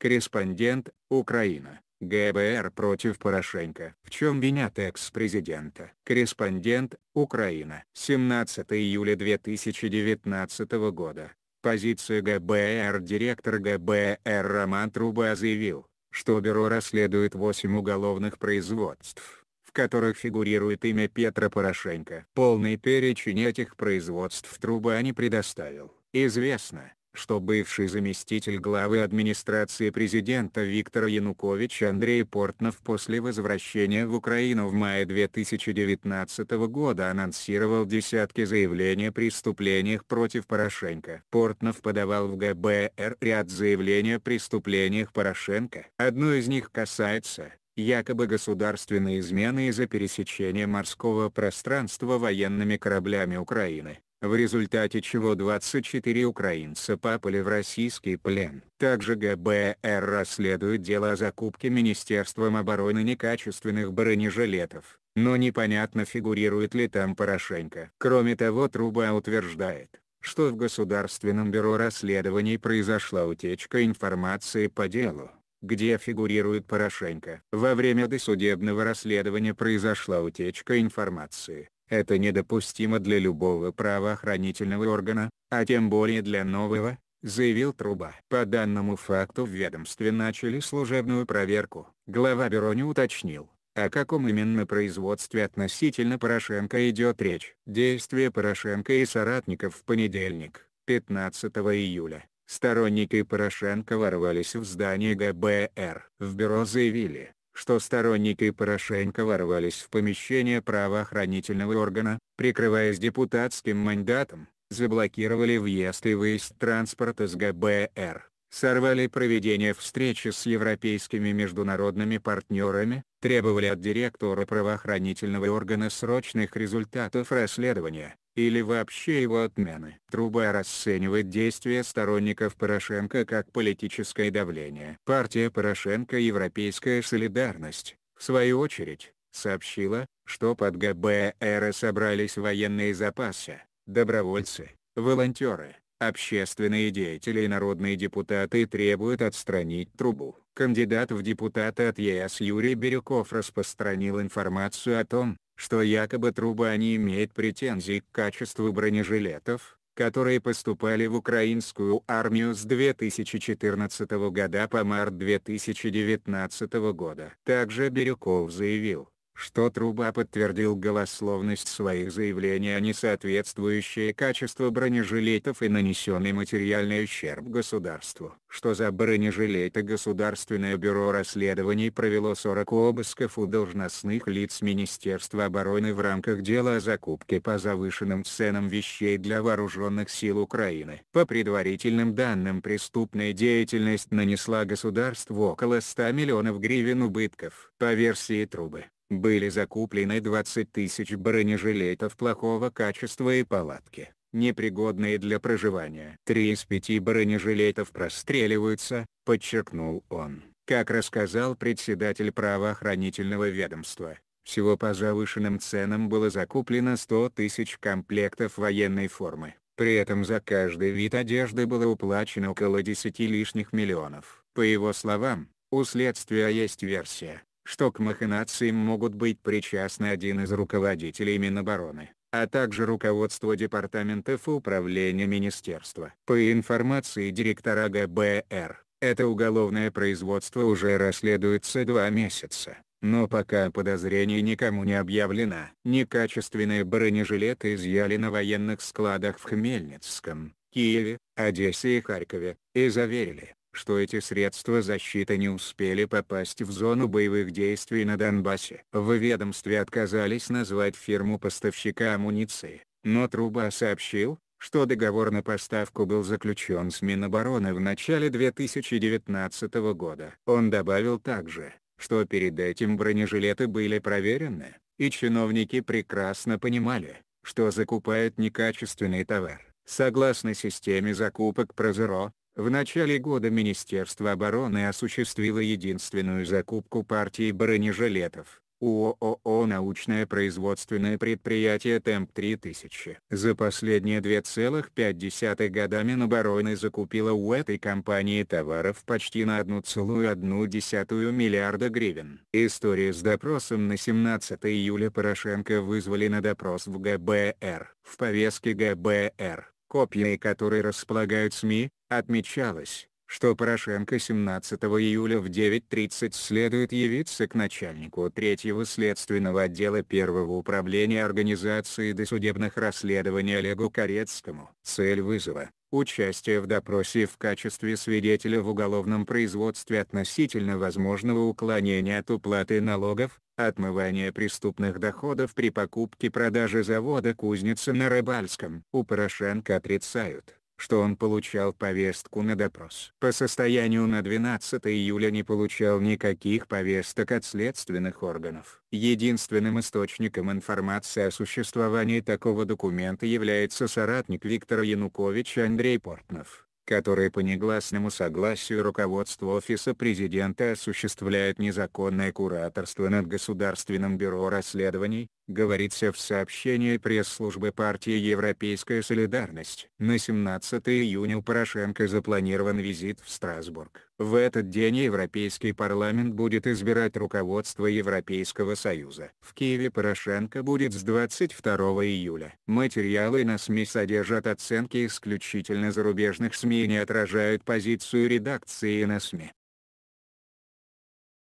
Корреспондент, Украина. ГБР против Порошенко. В чем винят экс-президента? Корреспондент, Украина. 17 июля 2019 года. Позиция ГБР Директор ГБР Роман Труба заявил, что бюро расследует 8 уголовных производств, в которых фигурирует имя Петра Порошенко. Полный перечень этих производств Труба не предоставил. Известно, что бывший заместитель главы администрации президента Виктора Януковича Андрей Портнов после возвращения в Украину в мае 2019 года анонсировал десятки заявлений о преступлениях против Порошенко. Портнов подавал в ГБР ряд заявлений о преступлениях Порошенко. Одно из них касается якобы государственной измены из-за пересечения морского пространства военными кораблями Украины в результате чего 24 украинца попали в российский плен. Также ГБР расследует дело о закупке Министерством обороны некачественных бронежилетов, но непонятно фигурирует ли там Порошенко. Кроме того Труба утверждает, что в Государственном бюро расследований произошла утечка информации по делу где фигурирует Порошенко. Во время досудебного расследования произошла утечка информации, это недопустимо для любого правоохранительного органа, а тем более для нового, заявил Труба. По данному факту в ведомстве начали служебную проверку. Глава бюро не уточнил, о каком именно производстве относительно Порошенко идет речь. Действия Порошенко и соратников в понедельник, 15 июля, сторонники Порошенко ворвались в здание ГБР. В бюро заявили, что сторонники Порошенко ворвались в помещение правоохранительного органа, прикрываясь депутатским мандатом, заблокировали въезд и выезд транспорта с ГБР, сорвали проведение встречи с европейскими международными партнерами, требовали от директора правоохранительного органа срочных результатов расследования, или вообще его отмены. Труба расценивает действия сторонников Порошенко как политическое давление. Партия Порошенко «Европейская солидарность», в свою очередь, сообщила, что под ГБР собрались военные запасы, добровольцы, волонтеры, общественные деятели и народные депутаты требуют отстранить трубу. Кандидат в депутаты от ЕС Юрий Бирюков распространил информацию о том, что якобы труба не имеет претензий к качеству бронежилетов, которые поступали в украинскую армию с 2014 года по март 2019 года. Также Бирюков заявил, что Труба подтвердил голословность своих заявлений о а несоответствующее качество бронежилетов и нанесенный материальный ущерб государству. Что за бронежилеты Государственное бюро расследований провело 40 обысков у должностных лиц Министерства обороны в рамках дела о закупке по завышенным ценам вещей для вооруженных сил Украины. По предварительным данным преступная деятельность нанесла государству около 100 миллионов гривен убытков. По версии Трубы, были закуплены 20 тысяч бронежилетов плохого качества и палатки, непригодные для проживания. Три из пяти бронежилетов простреливаются, подчеркнул он. Как рассказал председатель правоохранительного ведомства, всего по завышенным ценам было закуплено 100 тысяч комплектов военной формы. При этом за каждый вид одежды было уплачено около 10 лишних миллионов. По его словам, у следствия есть версия, что к махинациям могут быть причастны один из руководителей Минобороны, а также руководство департаментов управления министерства. По информации директора ГБР, это уголовное производство уже расследуется два месяца, но пока подозрений никому не объявлено. Некачественные бронежилеты изъяли на военных складах в Хмельницком, Киеве, Одессе и Харькове, и заверили, что эти средства защиты не успели попасть в зону боевых действий на Донбассе. В ведомстве отказались назвать фирму-поставщика амуниции, но Труба сообщил, что договор на поставку был заключен с Минобороны в начале 2019 года. Он добавил также, что перед этим бронежилеты были проверены, и чиновники прекрасно понимали, что закупают некачественный товар. Согласно системе закупок Прозеро, в начале года Министерство обороны осуществило единственную закупку партии бронежилетов. ООО «Научное производственное предприятие Темп-3000». За последние 2,5 года Минобороны закупила у этой компании товаров почти на 1,1 миллиарда гривен. История с допросом на 17 июля Порошенко вызвали на допрос в ГБР. В повестке ГБР копья и которой располагают СМИ, отмечалось, что Порошенко 17 июля в 9.30 следует явиться к начальнику третьего следственного отдела первого управления организации досудебных расследований Олегу Корецкому. Цель вызова – участие в допросе в качестве свидетеля в уголовном производстве относительно возможного уклонения от уплаты налогов, отмывания преступных доходов при покупке-продаже завода Кузница на Рыбальском. У Порошенко отрицают что он получал повестку на допрос. По состоянию на 12 июля не получал никаких повесток от следственных органов. Единственным источником информации о существовании такого документа является соратник Виктора Януковича Андрей Портнов который по негласному согласию руководства Офиса Президента осуществляет незаконное кураторство над Государственным бюро расследований, говорится в сообщении пресс-службы партии «Европейская солидарность». На 17 июня у Порошенко запланирован визит в Страсбург. В этот день Европейский парламент будет избирать руководство Европейского Союза. В Киеве Порошенко будет с 22 июля. Материалы на СМИ содержат оценки исключительно зарубежных СМИ и не отражают позицию редакции на СМИ.